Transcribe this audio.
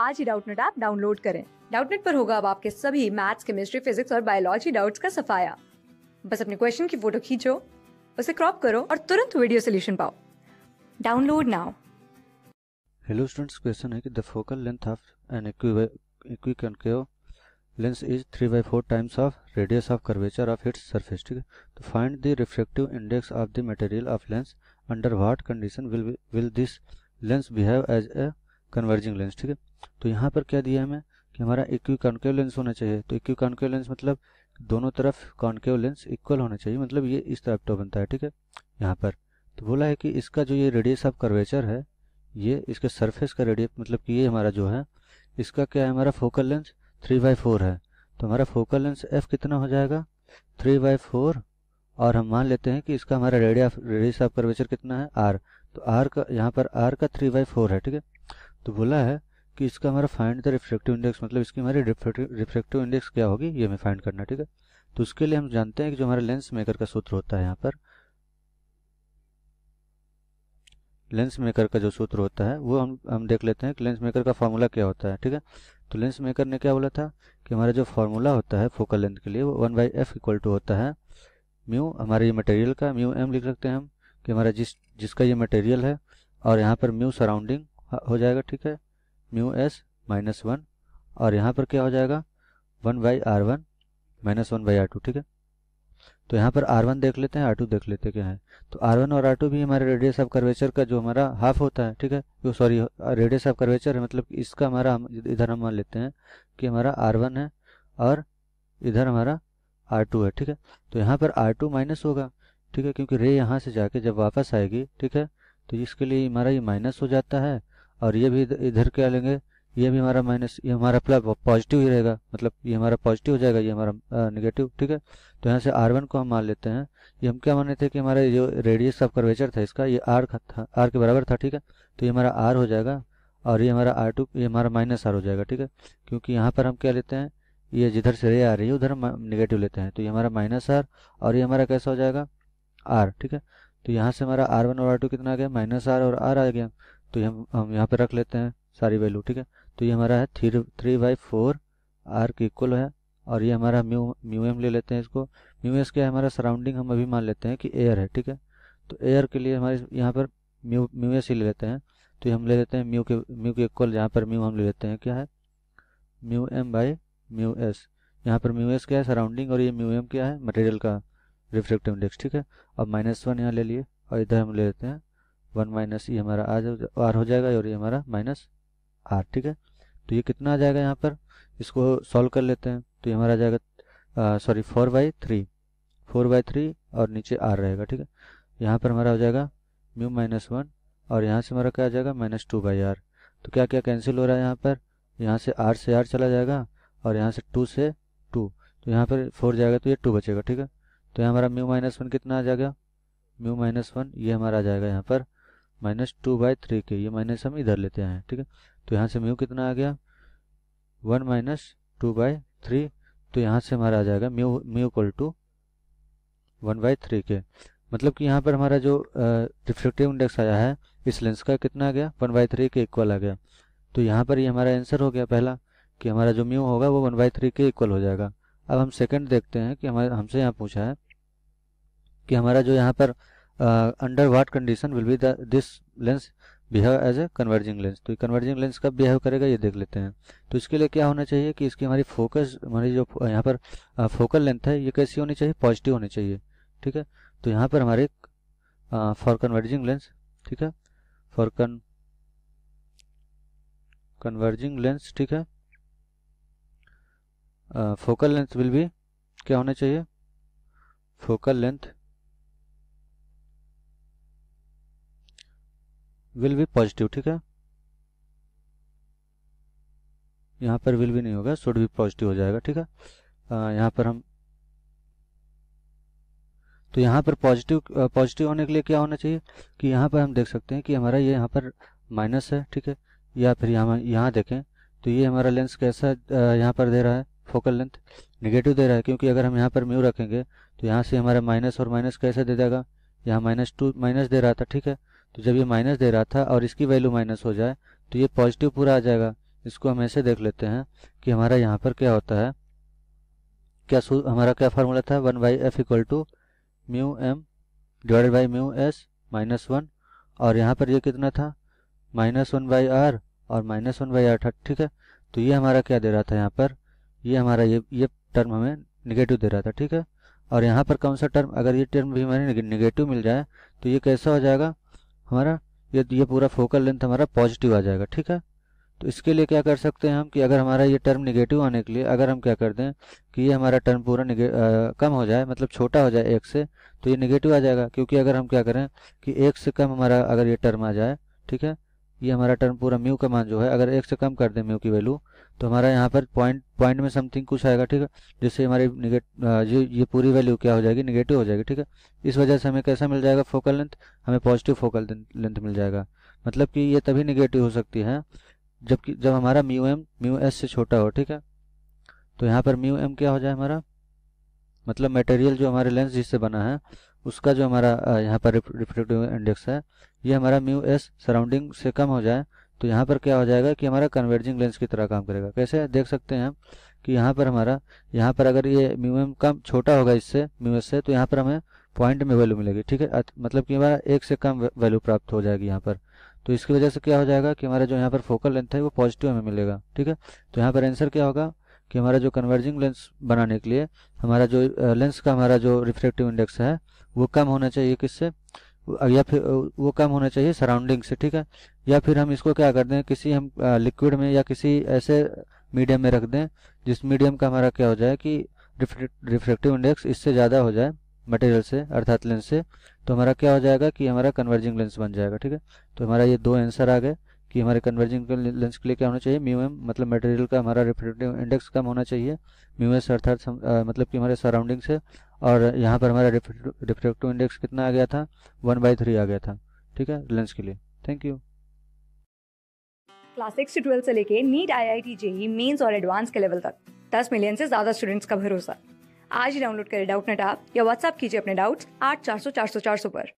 आज ही Doubtnut app download करें डाउटनेट पर होगा अब आपके सभी मैथ्स केमिस्ट्री फिजिक्स और बायोलॉजी डाउट्स का सफाया बस अपने क्वेश्चन की फोटो खींचो उसे क्रॉप करो और तुरंत वीडियो सोल्यूशन पाओ download now hello students question है कि the focal length of an equiconcave lens is three by four times of radius of curvature of its surface ठीक है तो find the reflective index of the material of lens under what condition will will this lens behave as a converging lens ठीक है तो यहाँ पर क्या दिया हमें कि हमारा इक्वी कॉन्केव लेंस होना चाहिए तो इक्वी कॉन्केव लेंस मतलब दोनों तरफ कॉन्केव लेंस इक्वल होना चाहिए मतलब ये इस तरफ तो बनता है ठीक है यहाँ पर तो बोला है कि इसका जो ये रेडियस ऑफ कर्वेचर है ये इसके सरफेस का रेडियस मतलब कि ये हमारा जो है इसका क्या है हमारा focal lens three by four है तो हमारा फोकल लेंस एफ कितना हो जाएगा थ्री बाई फोर और हम मान लेते हैं कि इसका हमारा रेडिया रेडियस ऑफ कर्वेचर कितना है आर तो आर का यहाँ पर आर का थ्री बाई फोर है ठीक है तो बोला है कि इसका हमारा फाइंड द रिफ्लेक्टिव इंडेक्स मतलब इसकी हमारी रिफ्लेक्टिव इंडेक्स क्या होगी ये हमें फाइंड करना ठीक है तो उसके लिए हम जानते हैं कि जो हमारा लेंस मेकर का सूत्र होता है यहाँ पर लेंस मेकर का जो सूत्र होता है वो हम हम देख लेते हैं कि लेंस मेकर का फॉर्मूला क्या होता है ठीक है तो लेंस मेकर ने क्या बोला था कि हमारा जो फॉर्मूला होता है फोकल लेंथ के लिए वो one by F equal to होता है म्यू हमारे ये मटेरियल का म्यू एम लिख सकते हैं हम कि हमारा जिस जिसका ये मटेरियल है और यहाँ पर म्यू सराउंडिंग हो जाएगा ठीक है म्यू एस माइनस वन और यहाँ पर क्या हो जाएगा one by R one minus one by R two ठीक है तो यहाँ पर आर वन देख लेते हैं आर टू देख लेते क्या है तो आर वन और आर टू भी हमारे रेडियस ऑफ कर्वेचर का जो हमारा हाफ होता है ठीक है जो सॉरी रेडियस ऑफ कर्वेचर है मतलब इसका हमारा हम इधर हम मान लेते हैं कि हमारा आर वन है और इधर हमारा आर टू है ठीक है तो यहाँ पर आर टू माइनस होगा ठीक है क्योंकि रे यहाँ से जाके जब वापस आएगी ठीक है तो इसके लिए हमारा ये माइनस हो जाता है और ये भी इधर क्या लेंगे ये भी हमारा माइनस ये हमारा प्लस पॉजिटिव ही रहेगा मतलब ये हमारा पॉजिटिव हो जाएगा ये हमारा नेगेटिव ठीक है तो यहाँ से आर वन को हम मान लेते हैं ये हम क्या माने थे कि हमारा जो रेडियस ऑफ कर्वेचर था इसका ये आर था आर के बराबर था ठीक है तो ये हमारा आर हो जाएगा और ये हमारा आर टू ये हमारा माइनस आर हो जाएगा ठीक है क्योंकि यहाँ पर हम क्या लेते हैं ये जिधर से रे आ रही है उधर हम निगेटिव लेते हैं तो ये हमारा माइनस आर और ये हमारा कैसा हो जाएगा आर ठीक है तो यहाँ से हमारा आर वन और आर टू कितना आ गया माइनस आर और आर आ गया तो ये हम हम यहाँ पे रख लेते हैं सारी वैल्यू ठीक है तो ये हमारा है three three by four R के इक्वल है और ये हमारा म्यू म्यू एम ले लेते हैं इसको म्यू एस क्या है हमारा सराउंडिंग हम अभी मान लेते हैं कि एयर है ठीक है तो एयर के लिए हमारे यहाँ पर म्यू म्यू एस ही ले लेते हैं तो ये हम ले लेते हैं म्यू के म्यू के इक्वल यहाँ पर म्यू हम ले लेते हैं क्या है mu M by mu S यहाँ पर म्यू एस क्या है सराउंडिंग और ये म्यू एम क्या है मटेरियल का रिफ्लेक्टिव इंडेक्स ठीक है अब माइनस वन यहाँ ले लिए और इधर हम ले लेते हैं वन माइनस ये हमारा आ जाए आर हो जाएगा और ये हमारा माइनस आर ठीक है तो ये कितना आ जाएगा यहाँ पर इसको सॉल्व कर लेते हैं तो ये हमारा आ जाएगा sorry four by three four by three और नीचे आर रहेगा ठीक है यहाँ पर हमारा हो जाएगा म्यू माइनस वन और यहाँ से हमारा क्या आ जाएगा माइनस टू बाई आर तो क्या क्या कैंसिल हो रहा है यहाँ पर यहाँ से आर से आर चला जाएगा और यहाँ से टू से टू तो यहाँ पर फोर जाएगा तो ये टू बचेगा ठीक है तो यहाँ हमारा म्यू माइनस वन कितना आ जाएगा म्यू माइनस वन ये हमारा आ जाएगा यहाँ पर माइनस टू बाई थ्री के ये माइनस हम इधर लेते हैं ठीक है तो यहाँ से म्यू कितना आ गया one minus two by three तो यहाँ से हमारा आ जाएगा mu mu equal to one by three के मतलब कि यहाँ पर हमारा जो रिफ्लेक्टिव इंडेक्स आया है इस लेंस का कितना आ गया वन बाई थ्री के इक्वल आ गया तो यहाँ पर ये यह हमारा आंसर हो गया पहला कि हमारा जो म्यू होगा वो वन बाई थ्री के इक्वल हो जाएगा अब हम सेकंड देखते हैं कि हमारे हमसे यहाँ पूछा है कि हमारा जो यहाँ पर uh, under what condition will be the this lens behave as a converging lens तो कन्वर्जिंग लेंस कब बिहेव करेगा ये देख लेते हैं तो इसके लिए क्या होना चाहिए कि इसकी हमारी फोकस हमारी जो यहाँ पर फोकल uh, लेंथ है ये कैसी होनी चाहिए पॉजिटिव होनी चाहिए ठीक है तो यहाँ पर हमारे फॉर कन्वर्जिंग लेंस ठीक है फॉर कन कन्वर्जिंग लेंस ठीक है फोकल लेंथ विल भी क्या होना चाहिए focal length will be positive ठीक है यहाँ पर विल भी नहीं होगा शुड भी पॉजिटिव हो जाएगा ठीक है यहाँ पर हम तो यहाँ पर पॉजिटिव पॉजिटिव होने के लिए क्या होना चाहिए कि यहाँ पर हम देख सकते हैं कि हमारा ये यहाँ पर माइनस है ठीक है या फिर यहाँ यहाँ देखें तो ये हमारा लेंस कैसा यहाँ पर दे रहा है फोकल लेंथ निगेटिव दे रहा है क्योंकि अगर हम यहाँ पर म्यू रखेंगे तो यहाँ से हमारा माइनस और माइनस कैसे दे देगा यहाँ माइनस टू माइनस दे रहा था ठीक है तो जब ये माइनस दे रहा था और इसकी वैल्यू माइनस हो जाए तो ये पॉजिटिव पूरा आ जाएगा इसको हम ऐसे देख लेते हैं कि हमारा यहाँ पर क्या होता है क्या हमारा क्या फार्मूला था one by F equal to mu M divided by mu S minus one और यहाँ पर ये कितना था माइनस वन बाई आर और माइनस वन बाई आर था ठीक है तो ये हमारा क्या दे रहा था यहाँ पर ये हमारा ये ये टर्म हमें निगेटिव दे रहा था ठीक है और यहाँ पर कौन सा टर्म अगर ये टर्म भी हमारे निगेटिव मिल जाए तो ये कैसा हो जाएगा हमारा ये ये पूरा फोकल लेंथ हमारा पॉजिटिव आ जाएगा ठीक है तो इसके लिए क्या कर सकते हैं हम कि अगर हमारा ये टर्म निगेटिव आने के लिए अगर हम क्या कर दें कि ये हमारा टर्म पूरा आ, कम हो जाए मतलब छोटा हो जाए एक से तो ये निगेटिव आ जाएगा क्योंकि अगर हम क्या करें कि एक से कम हमारा अगर ये टर्म आ जाए ठीक है ये हमारा टर्म पूरा म्यू का मान जो है अगर एक से कम कर दें म्यू की वैल्यू तो हमारा यहाँ पर पॉइंट पॉइंट में समथिंग कुछ आएगा ठीक है जिससे हमारी निगेट जो ये पूरी वैल्यू क्या हो जाएगी निगेटिव हो जाएगी ठीक है इस वजह से हमें कैसा मिल जाएगा फोकल लेंथ हमें पॉजिटिव फोकल लेंथ मिल जाएगा मतलब कि ये तभी निगेटिव हो सकती है जबकि जब हमारा म्यू एम म्यू एस से छोटा हो ठीक है तो यहाँ पर म्यू एम क्या हो जाए हमारा मतलब मटेरियल जो हमारे लेंस जिससे बना है उसका जो हमारा यहाँ पर रिफ्लेक्टिव इंडेक्स है ये हमारा म्यू एस सराउंडिंग से कम हो जाए तो यहाँ पर क्या हो जाएगा कि हमारा कन्वर्जिंग लेंस की तरह काम करेगा कैसे देख सकते हैं हम कि यहाँ पर हमारा यहाँ पर अगर ये म्यू एम कम छोटा होगा इससे म्यू एस से तो यहाँ पर हमें पॉइंट में वैल्यू मिलेगी ठीक है मतलब कि हमारा एक से कम वैल्यू प्राप्त हो जाएगी यहाँ पर तो इसकी वजह से क्या हो जाएगा कि हमारा जो यहाँ पर फोकल लेंथ है वो पॉजिटिव हमें मिलेगा ठीक है तो यहाँ पर आंसर क्या होगा कि हमारा जो कन्वर्जिंग लेंस बनाने के लिए हमारा जो लेंस का हमारा जो रिफ्लेक्टिव इंडेक्स है वो कम होना चाहिए किससे या फिर वो कम होना चाहिए सराउंडिंग से ठीक है या फिर हम इसको क्या कर दें किसी हम लिक्विड में या किसी ऐसे मीडियम में रख दें जिस मीडियम का हमारा क्या हो जाए कि रिफ्लेक्टिव इंडेक्स इससे ज़्यादा हो जाए मटेरियल से अर्थात लेंस से तो हमारा क्या हो जाएगा कि हमारा कन्वर्जिंग लेंस बन जाएगा ठीक है तो हमारा ये दो आंसर आ गए कि हमारे कन्वर्जिंग लेंस के लिए क्या होना चाहिए म्यू एम मतलब मटेरियल का हमारा रिफ्रेक्टिव इंडेक्स कम होना चाहिए म्यू एस अर्थात मतलब कि हमारे सराउंडिंग्स है और यहाँ पर हमारा रिफ्रेक्टिव इंडेक्स कितना आ गया था वन बाई थ्री आ गया था ठीक है लेंस के लिए thank you class six twelfth से लेके NEET I I T JEE mains और एडवांस के लेवल तक दस मिलियन से ज्यादा स्टूडेंट्स का भरोसा आज ही डाउनलोड करें डाउट नेट आप या व्हाट्सअप कीजिए अपने डाउट्स आठ चार सौ चार सौ चार सौ पर